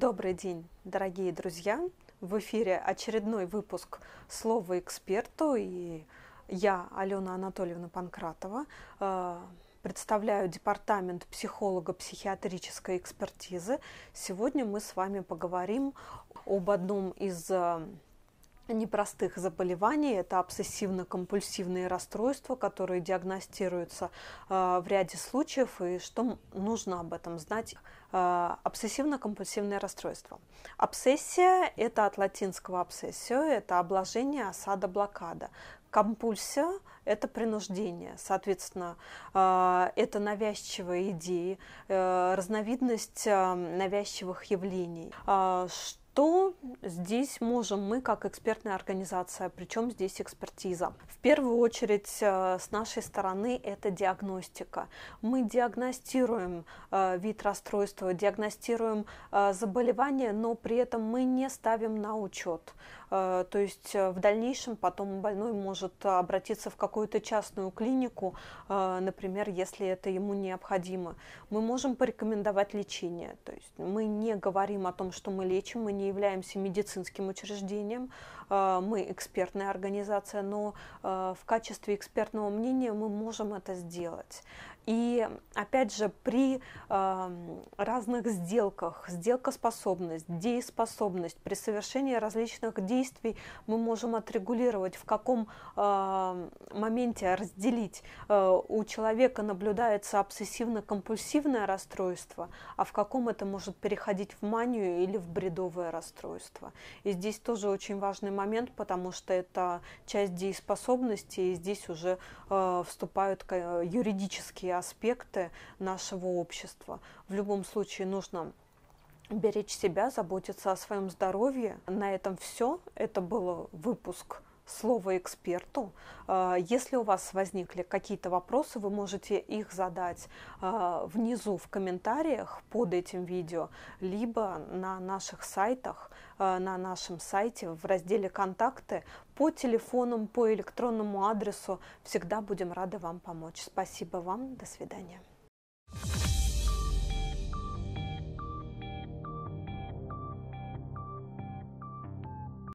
Добрый день, дорогие друзья! В эфире очередной выпуск «Слово эксперту» и я, Алена Анатольевна Панкратова, э, представляю Департамент психолого-психиатрической экспертизы. Сегодня мы с вами поговорим об одном из э, непростых заболеваний. Это обсессивно-компульсивные расстройства, которые диагностируются э, в ряде случаев, и что нужно об этом знать. Э, Обсессивно-компульсивное расстройство. Обсессия – это от латинского обсессио, это обложение, осада, блокада. Компульсия – это принуждение, соответственно, э, это навязчивые идеи, разновидность навязчивых явлений. Что здесь можем мы как экспертная организация? Причем здесь экспертиза? В первую очередь э, с нашей стороны это диагностика. Мы диагностируем э, вид расстройства, диагностируем э, заболевание, но при этом мы не ставим на учет. То есть в дальнейшем потом больной может обратиться в какую-то частную клинику, например, если это ему необходимо. Мы можем порекомендовать лечение. То есть мы не говорим о том, что мы лечим, мы не не являемся медицинским учреждением, э, мы экспертная организация, но э, в качестве экспертного мнения мы можем это сделать. И опять же, при э, разных сделках, сделкоспособность, дееспособность, при совершении различных действий мы можем отрегулировать, в каком э, моменте разделить. Э, у человека наблюдается обсессивно-компульсивное расстройство, а в каком это может переходить в манию или в бредовое расстройство. И здесь тоже очень важный момент, потому что это часть дееспособности, и здесь уже э, вступают э, юридические аспекты нашего общества. В любом случае нужно беречь себя, заботиться о своем здоровье. На этом все. Это был выпуск слово эксперту. А, если у вас возникли какие-то вопросы, вы можете их задать а, внизу в комментариях под этим видео, либо на наших сайтах, а, на нашем сайте в разделе «Контакты» по телефонам, по электронному адресу. Всегда будем рады вам помочь. Спасибо вам. До свидания.